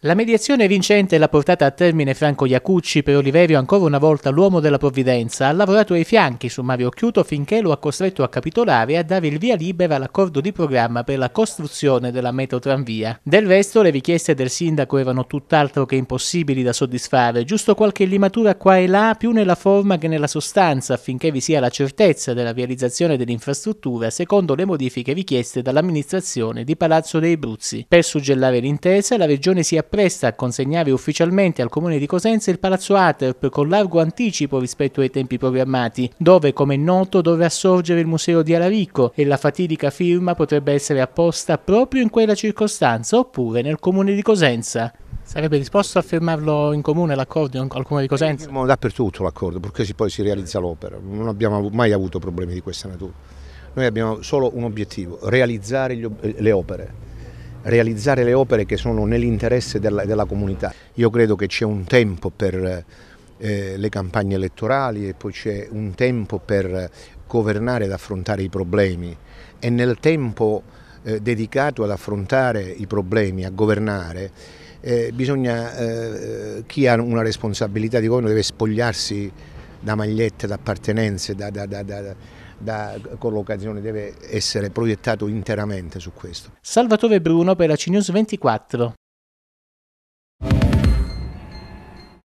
La mediazione vincente l'ha portata a termine Franco Iacucci, per Oliverio ancora una volta l'uomo della provvidenza, ha lavorato ai fianchi su Mario Chiuto finché lo ha costretto a capitolare e a dare il via libera all'accordo di programma per la costruzione della metrotranvia. Del resto le richieste del sindaco erano tutt'altro che impossibili da soddisfare, giusto qualche limatura qua e là più nella forma che nella sostanza affinché vi sia la certezza della realizzazione dell'infrastruttura secondo le modifiche richieste dall'amministrazione di Palazzo dei Bruzzi. Per suggellare l'intesa la regione si è appresta a consegnare ufficialmente al Comune di Cosenza il Palazzo Aterp con largo anticipo rispetto ai tempi programmati, dove, come è noto, dovrà sorgere il Museo di Alarico e la fatidica firma potrebbe essere apposta proprio in quella circostanza oppure nel Comune di Cosenza. Sarebbe disposto a firmarlo in comune l'accordo al Comune di Cosenza? Firmiamo dappertutto l'accordo, perché poi si realizza l'opera. Non abbiamo mai avuto problemi di questa natura. Noi abbiamo solo un obiettivo, realizzare le opere realizzare le opere che sono nell'interesse della, della comunità. Io credo che c'è un tempo per eh, le campagne elettorali e poi c'è un tempo per governare ed affrontare i problemi e nel tempo eh, dedicato ad affrontare i problemi, a governare, eh, bisogna, eh, chi ha una responsabilità di governo deve spogliarsi da magliette, da appartenenze, da, da, da, da, collocazione, deve essere proiettato interamente su questo. Salvatore Bruno per la CNews 24.